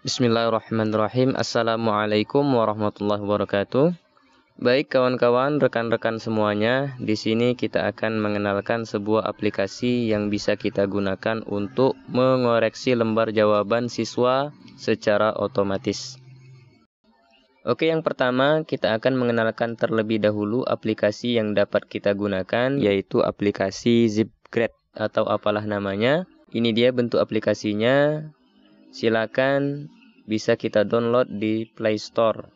Bismillahirrahmanirrahim. Assalamualaikum warahmatullahi wabarakatuh. Baik kawan-kawan, rekan-rekan semuanya, di sini kita akan mengenalkan sebuah aplikasi yang bisa kita gunakan untuk mengoreksi lembar jawaban siswa secara otomatis. Oke, yang pertama kita akan mengenalkan terlebih dahulu aplikasi yang dapat kita gunakan yaitu aplikasi ZipGrade atau apalah namanya. Ini dia bentuk aplikasinya. Silakan bisa kita download di Play Store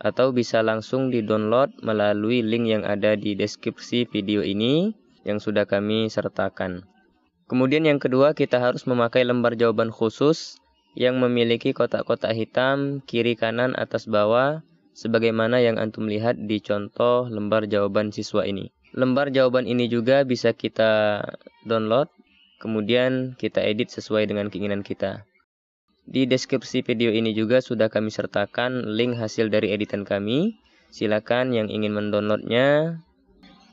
atau bisa langsung di-download melalui link yang ada di deskripsi video ini yang sudah kami sertakan. Kemudian yang kedua, kita harus memakai lembar jawaban khusus yang memiliki kotak-kotak hitam kiri kanan atas bawah sebagaimana yang antum lihat di contoh lembar jawaban siswa ini. Lembar jawaban ini juga bisa kita download Kemudian kita edit sesuai dengan keinginan kita. Di deskripsi video ini juga sudah kami sertakan link hasil dari editan kami. Silakan yang ingin mendownloadnya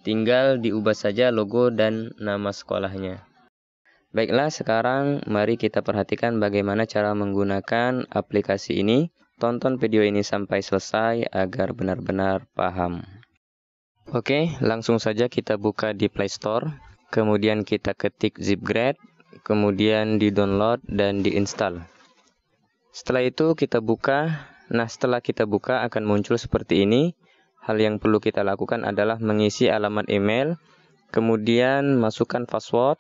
tinggal diubah saja logo dan nama sekolahnya. Baiklah, sekarang mari kita perhatikan bagaimana cara menggunakan aplikasi ini. Tonton video ini sampai selesai agar benar-benar paham. Oke, langsung saja kita buka di Play Store kemudian kita ketik zipgrade, kemudian di-download dan di install. Setelah itu kita buka. Nah, setelah kita buka akan muncul seperti ini. Hal yang perlu kita lakukan adalah mengisi alamat email, kemudian masukkan password.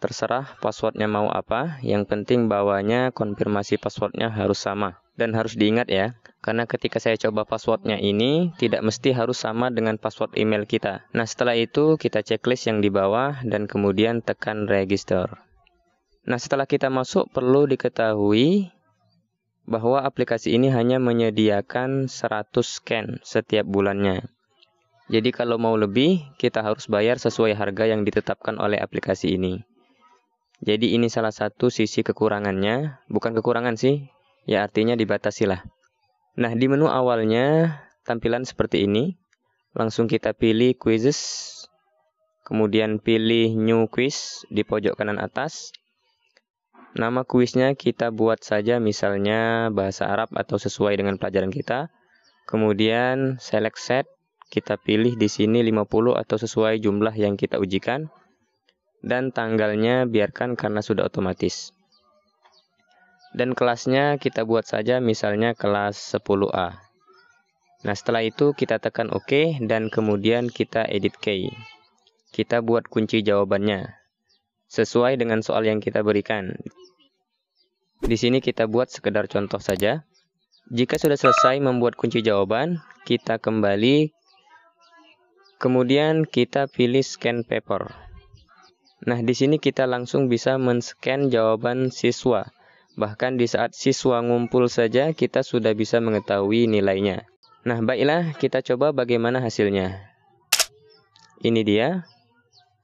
Terserah passwordnya mau apa, yang penting bawahnya konfirmasi passwordnya harus sama. Dan harus diingat ya, karena ketika saya coba passwordnya ini tidak mesti harus sama dengan password email kita. Nah setelah itu kita checklist yang di bawah dan kemudian tekan register. Nah setelah kita masuk perlu diketahui bahwa aplikasi ini hanya menyediakan 100 scan setiap bulannya. Jadi kalau mau lebih, kita harus bayar sesuai harga yang ditetapkan oleh aplikasi ini. Jadi ini salah satu sisi kekurangannya, bukan kekurangan sih, ya artinya dibatasi lah. Nah, di menu awalnya tampilan seperti ini. Langsung kita pilih quizzes, kemudian pilih new quiz di pojok kanan atas. Nama kuisnya kita buat saja misalnya bahasa Arab atau sesuai dengan pelajaran kita. Kemudian select set, kita pilih di sini 50 atau sesuai jumlah yang kita ujikan. Dan tanggalnya biarkan karena sudah otomatis. Dan kelasnya kita buat saja misalnya kelas 10A. Nah setelah itu kita tekan OK dan kemudian kita edit key. Kita buat kunci jawabannya. Sesuai dengan soal yang kita berikan. Di sini kita buat sekedar contoh saja. Jika sudah selesai membuat kunci jawaban, kita kembali Kemudian kita pilih scan paper. Nah, di sini kita langsung bisa men-scan jawaban siswa Bahkan di saat siswa ngumpul saja kita sudah bisa mengetahui nilainya. Nah, baiklah kita coba bagaimana hasilnya. Ini dia.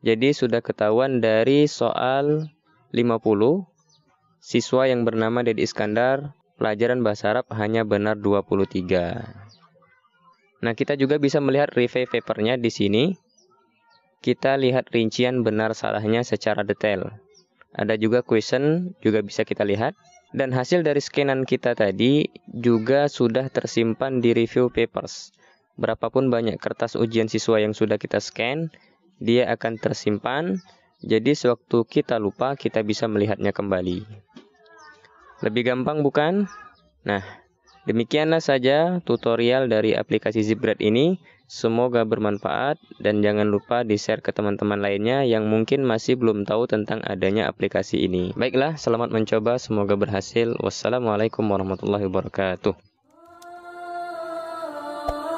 Jadi sudah ketahuan dari soal 50 siswa yang bernama Dedi Iskandar pelajaran bahasa Arab hanya benar 23. Nah, kita juga bisa melihat review papernya di sini. Kita lihat rincian benar salahnya secara detail. Ada juga question juga bisa kita lihat. Dan hasil dari scanan kita tadi juga sudah tersimpan di review papers. Berapapun banyak kertas ujian siswa yang sudah kita scan, dia akan tersimpan. Jadi sewaktu kita lupa, kita bisa melihatnya kembali. Lebih gampang bukan? Nah, demikianlah saja tutorial dari aplikasi ZipGrad ini. Semoga bermanfaat dan jangan lupa di-share ke teman-teman lainnya yang mungkin masih belum tahu tentang adanya aplikasi ini. Baiklah, selamat mencoba, semoga berhasil. Wassalamualaikum warahmatullahi wabarakatuh.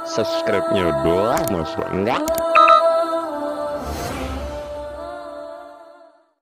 Subscribe-nya doang, masuk enggak?